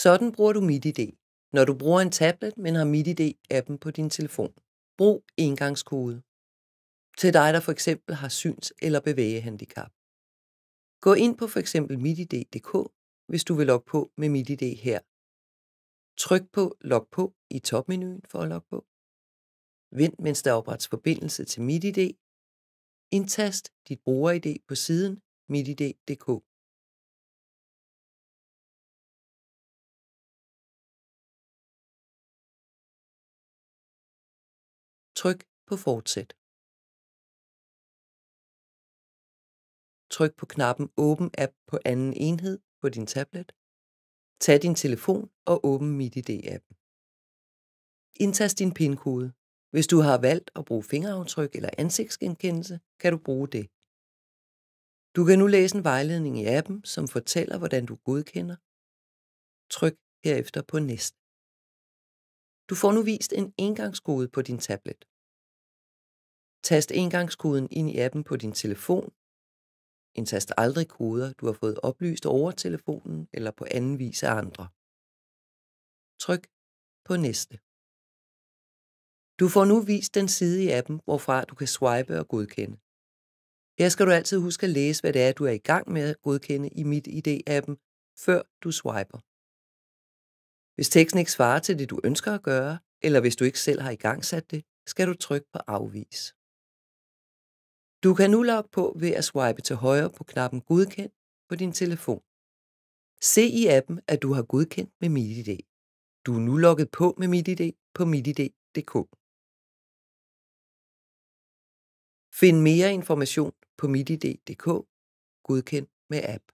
Sådan bruger du MitID, når du bruger en tablet, men har MitID-appen på din telefon. Brug engangskode. Til dig, der for eksempel har syns- eller bevægehandicap. Gå ind på for eksempel mitid.dk, hvis du vil logge på med MitID her. Tryk på Log på i topmenuen for at logge på. Vent, mens der oprettes forbindelse til MitID. Indtast dit bruger-ID på siden mitid.dk. Tryk på Fortsæt. Tryk på knappen Åben app på anden enhed på din tablet. Tag din telefon og åbn MitID-appen. Indtast din PIN-kode. Hvis du har valgt at bruge fingeraftryk eller ansigtsgenkendelse, kan du bruge det. Du kan nu læse en vejledning i appen, som fortæller, hvordan du godkender. Tryk herefter på Næste. Du får nu vist en engangskode på din tablet. Tast engangskoden ind i appen på din telefon. Indtast aldrig koder, du har fået oplyst over telefonen eller på anden vis af andre. Tryk på næste. Du får nu vist den side i appen, hvorfra du kan swipe og godkende. Her skal du altid huske at læse, hvad det er, du er i gang med at godkende i Mit ID-appen, før du swiper. Hvis teksten ikke svarer til det, du ønsker at gøre, eller hvis du ikke selv har igangsat det, skal du trykke på afvis. Du kan nu logge på ved at swipe til højre på knappen Godkend på din telefon. Se i appen, at du har godkendt med MitID. Du er nu logget på med MitID på mitid.dk. Find mere information på mitid.dk, godkendt med app.